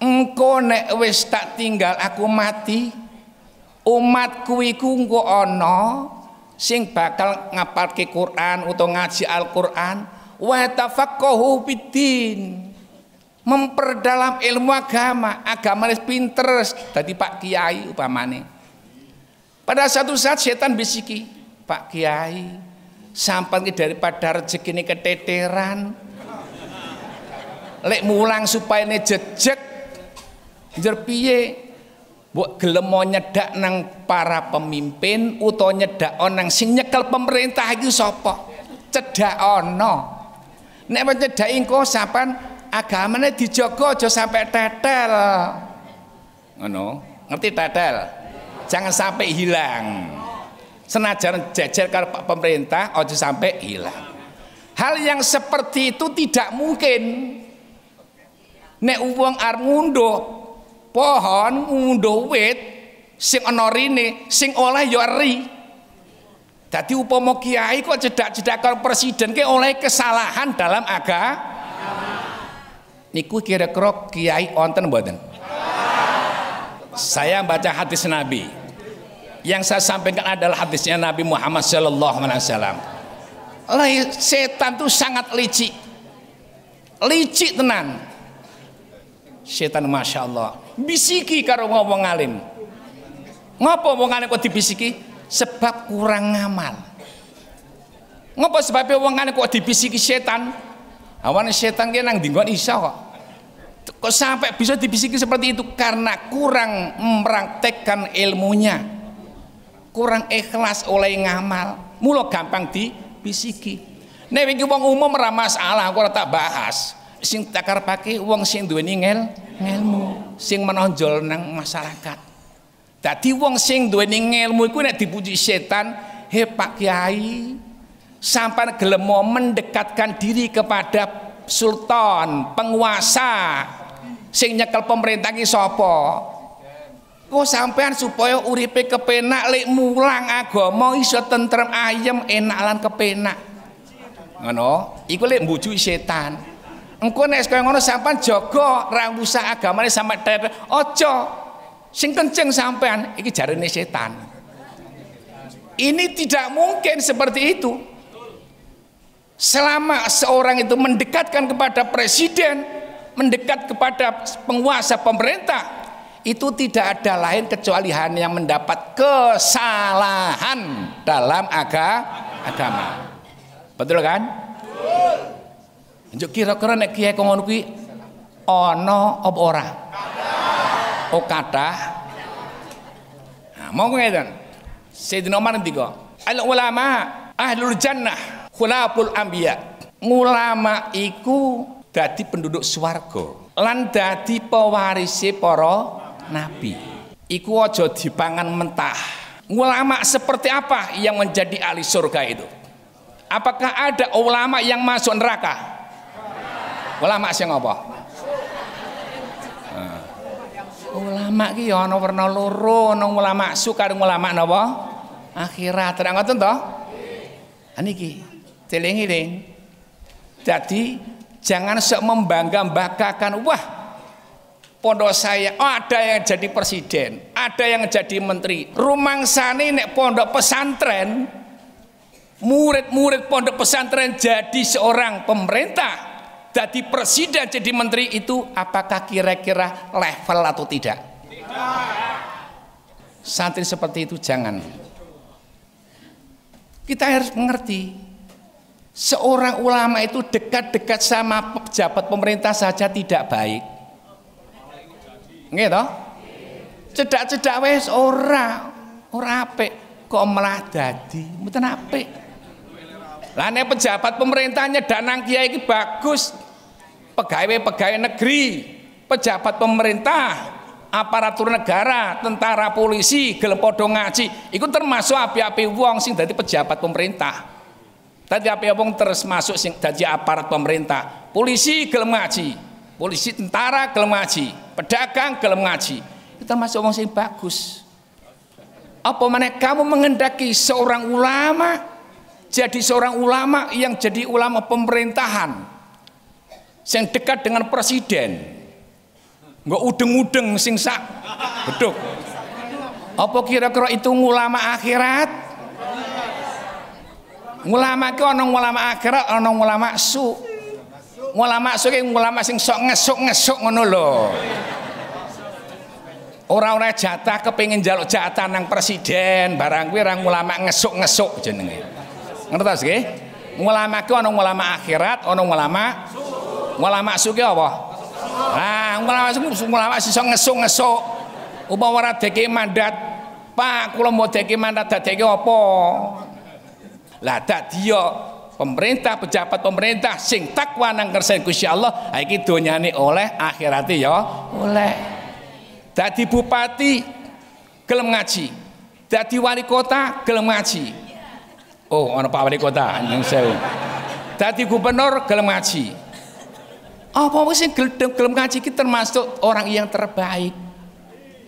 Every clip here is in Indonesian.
engko nek wis tak tinggal aku mati umatku iku engko ana sing bakal ngapalke Quran utawa ngaji Al-Qur'an wa tafaqahu fiddin memperdalam ilmu agama agama wis pinter dadi Pak Kiai upamane pada satu saat setan bisiki Pak Kiai sampan daripada rezeki ini keteteran lek mulang supaya ini jejek Njur piye Mbok gelem nyedak nang para pemimpin utawa nyedak nang sing nyekel pemerintah itu sopo Cedak ono Nek nyedak ingko sapan agamane dijogo aja sampai tetel. Ngono. Ngerti tetel? Jangan sampai hilang. Senajan jejer karo pemerintah aja sampai hilang. Hal yang seperti itu tidak mungkin. Nek uang armundo pohon ngunduh wit sing ana rine sing oleh yori. Ya eri dadi upama kiai kok cedak-cedak karo presiden ke oleh kesalahan dalam agama niku kira-kira kiai onten mboten saya baca hadis nabi yang saya sampaikan adalah hadisnya Nabi Muhammad Shallallahu Alaihi Wasallam. Setan itu sangat licik, licik tenan. Setan Masya Allah. Bisiki karo ngomong alim. Ngopo wong alim kok dibisiki? Sebab kurang ngamal. Ngopo sebabnya wong alim kok dibisiki setan? Awan setan ki nang dinggon iso kok. Kok sampai bisa dibisiki seperti itu karena kurang mempraktekkan ilmunya. Kurang ikhlas oleh ngamal. mulo gampang dibisiki. Nek iki wong umum ramas Allah, aku tak bahas sing takar pakai wong sing dua ngel ngelmu sing menonjol nang masyarakat Tadi wong sing dua ngelmu iku nek dipuji setan he Pak Kiai sampan gelem mendekatkan diri kepada sultan penguasa sing nyekel pemerintah ki sapa Kau oh, sampean supaya uripe kepenak lek mulang agama iso tentrem ayam enak lan kepenak. Ngono, iku lek mbujuk setan. Engko nek kaya ngono sampean jaga ra agama ini sampe ter. ojo sing kenceng sampean iki jarine setan. Ini tidak mungkin seperti itu. Selama seorang itu mendekatkan kepada presiden, mendekat kepada penguasa pemerintah, itu tidak ada lain kecuali hanya mendapat kesalahan dalam aga agama. Betul kan? Njuk kira-kira nek kiai kok ngono kuwi ana apa ora? Oh kathah. Nah, mau ngeten. Sayyidina Umar ndika, "Al ulama ahlul jannah khulaful anbiya." Ulama iku dadi penduduk swarga lan dadi pewarisi para nabi. Iku aja dipangan mentah. Ulama seperti apa yang menjadi ahli surga itu? Apakah ada ulama yang masuk neraka? Ulama sing apa? Ulama ah. oh, ki ya ana werna loro, ana ulama su karo ulama napa? Akhirat. Terang ngoten to? Niki teling-eling. Jadi jangan sok membangga-banggakan wah pondok saya oh ada yang jadi presiden, ada yang jadi menteri. Rumang sani nek pondok pesantren murid-murid pondok pesantren jadi seorang pemerintah jadi presiden jadi menteri itu apakah kira-kira level atau tidak? Santri seperti itu jangan. Kita harus mengerti seorang ulama itu dekat-dekat sama pejabat pemerintah saja tidak baik. gitu toh? Cedak-cedak wes ora ora apik kok malah dadi mboten apik. Lah pejabat pemerintahnya danang kiai iki bagus, pegawai-pegawai negeri, pejabat pemerintah, aparatur negara, tentara, polisi, gelem ngaji, itu termasuk api-api wong sing dari pejabat pemerintah. Tadi api wong terus masuk sing dari aparat pemerintah. Polisi gelem ngaji, polisi tentara gelem ngaji, pedagang gelem ngaji. Itu termasuk wong sing bagus. Apa mana kamu mengendaki seorang ulama jadi seorang ulama yang jadi ulama pemerintahan sing dekat dengan presiden. Nggak udeng-udeng sing sak beduk. Apa kira-kira itu ulama akhirat? Ulama ki ana ulama akhirat, ana ulama su. Ulama su ki ulama sing sok ngesuk-ngesuk ngono lo orang orang jatah kepingin jaluk jatah nang presiden, barang kuwi orang ulama ngesuk-ngesuk jenenge. Ngertos nggih? Ulama ki ana ulama akhirat, ana ulama su. Ulama suki apa? Nah, ulama suki ulama sisa ngesuk-ngesuk. Upa warat deki mandat, Pak, kulo mau deki mandat deki apa? Lah tak dia pemerintah pejabat pemerintah sing takwa nang kersen Gusti Allah, ha iki donyane oleh akhirat ya oleh. Dadi bupati gelem ngaji. Dadi wali kota gelem ngaji. Oh, orang Pak Wali Kota, yang sewu. Dadi gubernur gelem ngaji. Apa wis sing gelem gelem ngaji kita termasuk orang yang terbaik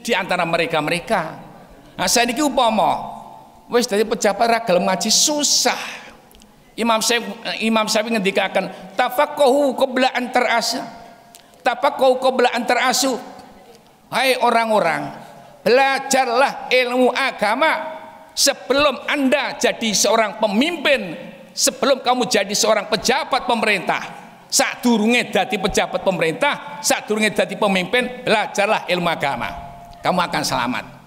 di antara mereka-mereka. Nah, saya niki upama wis dari pejabat ra gelem ngaji susah. Imam saya, Imam saya ngendikakan tafaqahu qabla an terasa. Tafaqahu qabla an asu Hai orang-orang, belajarlah ilmu agama sebelum Anda jadi seorang pemimpin, sebelum kamu jadi seorang pejabat pemerintah saat turunnya dadi pejabat pemerintah, saat turunnya dadi pemimpin, belajarlah ilmu agama. Kamu akan selamat.